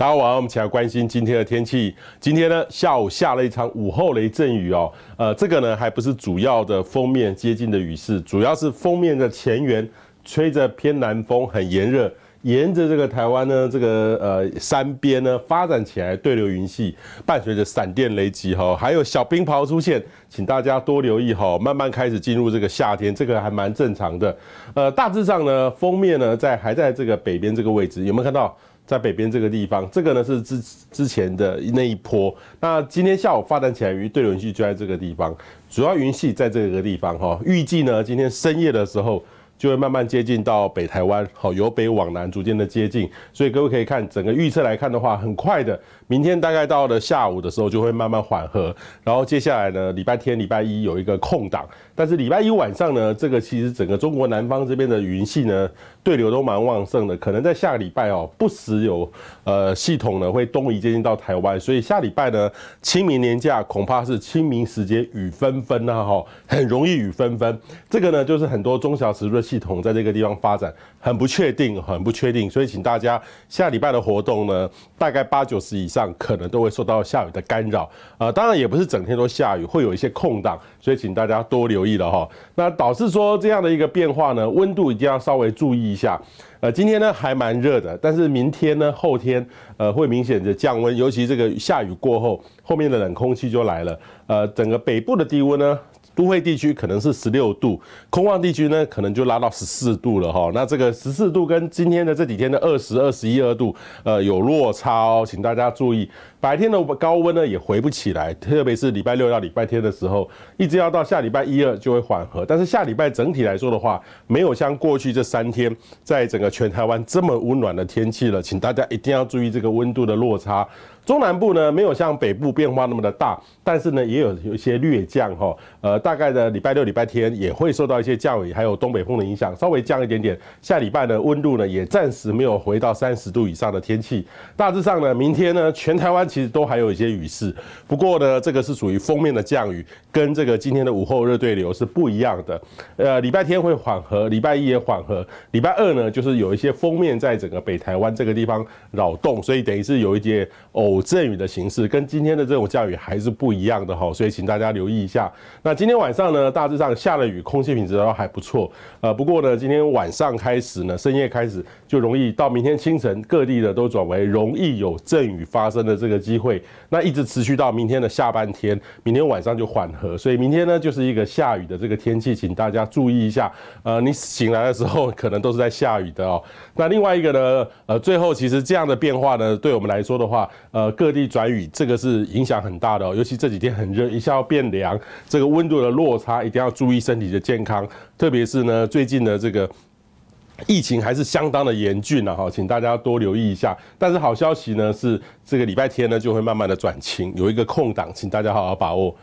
大家好，我们起来关心今天的天气。今天呢，下午下了一场午后雷阵雨哦。呃，这个呢，还不是主要的封面接近的雨势，主要是封面的前缘吹着偏南风，很炎热。沿着这个台湾呢，这个呃山边呢发展起来对流云系，伴随着闪电雷击哈，还有小冰雹出现，请大家多留意哈。慢慢开始进入这个夏天，这个还蛮正常的。呃，大致上呢，封面呢在还在这个北边这个位置，有没有看到？在北边这个地方，这个呢是之之前的那一波。那今天下午发展起来，鱼对云系就在这个地方，主要云系在这个地方哈。预计呢，今天深夜的时候。就会慢慢接近到北台湾，好，由北往南逐渐的接近，所以各位可以看整个预测来看的话，很快的，明天大概到了下午的时候就会慢慢缓和，然后接下来呢，礼拜天、礼拜一有一个空档，但是礼拜一晚上呢，这个其实整个中国南方这边的云系呢，对流都蛮旺盛的，可能在下个礼拜哦，不时有呃系统呢会东移接近到台湾，所以下礼拜呢，清明年假恐怕是清明时节雨纷纷呐，哈，很容易雨纷纷，这个呢就是很多中小时的。系统在这个地方发展很不确定，很不确定，所以请大家下礼拜的活动呢，大概八九十以上可能都会受到下雨的干扰。呃，当然也不是整天都下雨，会有一些空档，所以请大家多留意了哈。那导致说这样的一个变化呢，温度一定要稍微注意一下。呃，今天呢还蛮热的，但是明天呢后天，呃，会明显的降温，尤其这个下雨过后，后面的冷空气就来了。呃，整个北部的低温呢。都会地区可能是十六度，空旷地区呢，可能就拉到十四度了哈。那这个十四度跟今天的这几天的二十二、十一二度，呃，有落差哦，请大家注意。白天的高温呢也回不起来，特别是礼拜六到礼拜天的时候，一直要到下礼拜一二就会缓和。但是下礼拜整体来说的话，没有像过去这三天在整个全台湾这么温暖的天气了，请大家一定要注意这个温度的落差。中南部呢没有像北部变化那么的大，但是呢也有有一些略降哈，呃大概的礼拜六、礼拜天也会受到一些降雨，还有东北风的影响，稍微降一点点。下礼拜的温度呢也暂时没有回到三十度以上的天气。大致上呢，明天呢全台湾其实都还有一些雨势，不过呢这个是属于封面的降雨，跟这个今天的午后热对流是不一样的。呃礼拜天会缓和，礼拜一也缓和，礼拜二呢就是有一些封面在整个北台湾这个地方扰动，所以等于是有一些偶。阵雨的形式跟今天的这种降雨还是不一样的哈，所以请大家留意一下。那今天晚上呢，大致上下了雨，空气品质都还不错。呃，不过呢，今天晚上开始呢，深夜开始就容易到明天清晨，各地的都转为容易有阵雨发生的这个机会。那一直持续到明天的下半天，明天晚上就缓和。所以明天呢，就是一个下雨的这个天气，请大家注意一下。呃，你醒来的时候可能都是在下雨的哦。那另外一个呢，呃，最后其实这样的变化呢，对我们来说的话，呃。呃，各地转雨，这个是影响很大的哦，尤其这几天很热，一下要变凉，这个温度的落差一定要注意身体的健康。特别是呢，最近的这个疫情还是相当的严峻呢，哈，请大家多留意一下。但是好消息呢，是这个礼拜天呢就会慢慢的转晴，有一个空档，请大家好好把握。